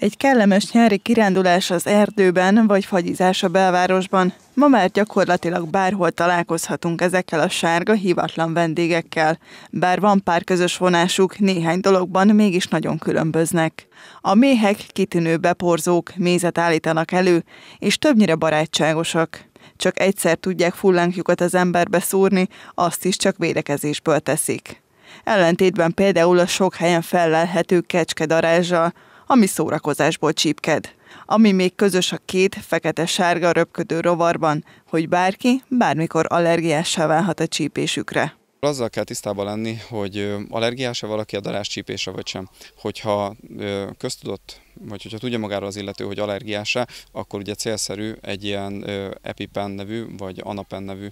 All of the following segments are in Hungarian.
Egy kellemes nyári kirándulás az erdőben, vagy fagyizás a belvárosban. Ma már gyakorlatilag bárhol találkozhatunk ezekkel a sárga, hivatlan vendégekkel. Bár van pár közös vonásuk, néhány dologban mégis nagyon különböznek. A méhek kitűnő beporzók, mézet állítanak elő, és többnyire barátságosak. Csak egyszer tudják fullánkjukat az emberbe szúrni, azt is csak védekezésből teszik. Ellentétben például a sok helyen fellelhető kecske darázsal, ami szórakozásból csípked. Ami még közös a két fekete-sárga röpködő rovarban, hogy bárki bármikor allergiássá válhat a csípésükre. Azzal kell tisztában lenni, hogy allergiás-e valaki a darás csípése vagy sem. Hogyha köztudott vagy hogyha tudja magáról az illető, hogy allergiásá, akkor ugye célszerű egy ilyen EpiPen nevű, vagy Anapen nevű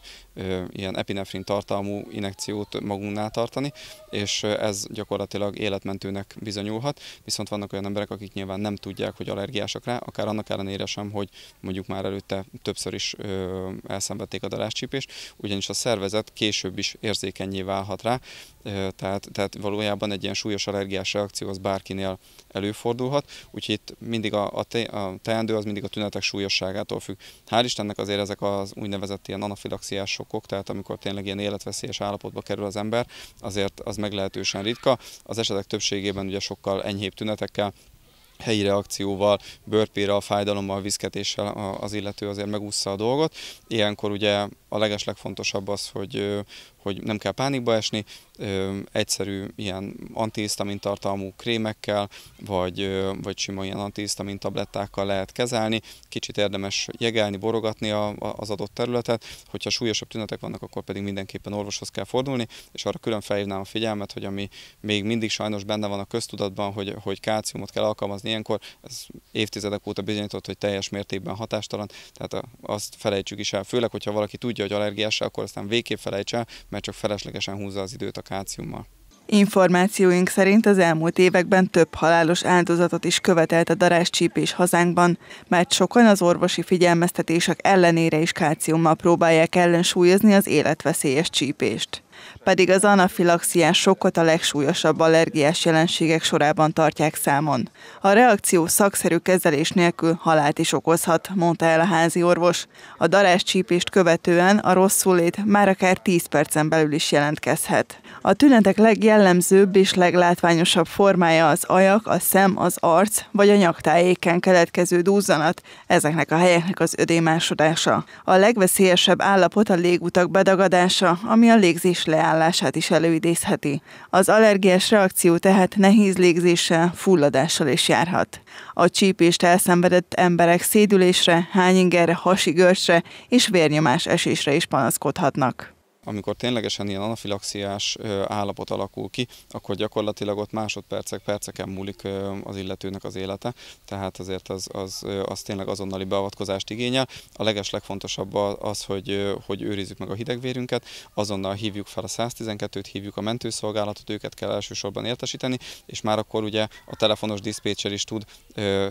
ilyen epinefrin tartalmú inekciót magunknál tartani, és ez gyakorlatilag életmentőnek bizonyulhat, viszont vannak olyan emberek, akik nyilván nem tudják, hogy allergiásak rá, akár annak ellenére sem, hogy mondjuk már előtte többször is elszenvedték a daráscsípést, ugyanis a szervezet később is érzékenyé válhat rá, tehát, tehát valójában egy ilyen súlyos allergiás reakció az bárkinél előfordulhat, úgyhogy itt mindig a, a, te, a teendő az mindig a tünetek súlyosságától függ. Hál' Istennek azért ezek az úgynevezett ilyen anafilaxiás sokok, tehát amikor tényleg ilyen életveszélyes állapotba kerül az ember, azért az meglehetősen ritka. Az esetek többségében ugye sokkal enyhébb tünetekkel, helyi reakcióval, bőrpírral, fájdalommal, viszketéssel az illető azért megúszta a dolgot. Ilyenkor ugye a legeslegfontosabb az, hogy, hogy nem kell pánikba esni, egyszerű ilyen antihisztamin tartalmú krémekkel, vagy, vagy sima ilyen antihisztamin tablettákkal lehet kezelni. Kicsit érdemes jegelni, borogatni a, az adott területet, hogyha súlyosabb tünetek vannak, akkor pedig mindenképpen orvoshoz kell fordulni, és arra külön felhívnám a figyelmet, hogy ami még mindig sajnos benne van a köztudatban, hogy, hogy kálciumot kell alkalmazni ilyenkor, ez évtizedek óta bizonyított, hogy teljes mértékben hatástalan, tehát azt felejtsük is el, főleg, hogyha valaki tudja, tudja, hogy allergiás, akkor aztán végképp felejtse, mert csak feleslegesen húzza az időt a káciummal. Információink szerint az elmúlt években több halálos áldozatot is követelt a daráscsípés hazánkban, mert sokan az orvosi figyelmeztetések ellenére is kálciummal próbálják ellensúlyozni az életveszélyes csípést pedig az anafilaxiás sokkot a legsúlyosabb allergiás jelenségek sorában tartják számon. A reakció szakszerű kezelés nélkül halált is okozhat, mondta el a házi orvos. A darás csípést követően a rosszulét már akár 10 percen belül is jelentkezhet. A tünetek legjellemzőbb és leglátványosabb formája az ajak, a szem, az arc vagy a nyaktájéken keletkező dúzzanat, ezeknek a helyeknek az ödémásodása. A legveszélyesebb állapot a légutak bedagadása, ami a légzés leállását is előidézheti. Az allergiás reakció tehát nehéz légzéssel, fulladással is járhat. A csípést elszenvedett emberek szédülésre, hányingerre, hasi görcsre és vérnyomás esésre is panaszkodhatnak amikor ténylegesen ilyen anafilaxiás állapot alakul ki, akkor gyakorlatilag ott másodpercek, perceken múlik az illetőnek az élete, tehát azért az, az, az tényleg azonnali beavatkozást igényel. A leges legfontosabb az, hogy, hogy őrizzük meg a hidegvérünket, azonnal hívjuk fel a 112-t, hívjuk a mentőszolgálatot, őket kell elsősorban értesíteni, és már akkor ugye a telefonos diszpécser is tud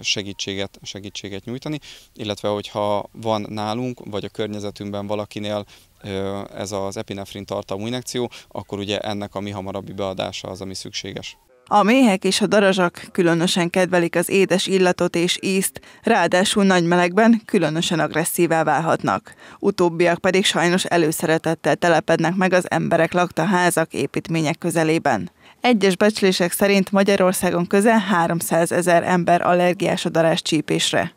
segítséget, segítséget nyújtani, illetve hogyha van nálunk, vagy a környezetünkben valakinél ez az epinefrin tartalmú injekció, akkor ugye ennek a mi hamarabbi beadása az, ami szükséges. A méhek és a darazsak különösen kedvelik az édes illatot és ízt, ráadásul nagy melegben különösen agresszívá válhatnak. Utóbbiak pedig sajnos előszeretettel telepednek meg az emberek lakta házak, építmények közelében. Egyes becslések szerint Magyarországon közel 300 ezer ember allergiás a darás csípésre.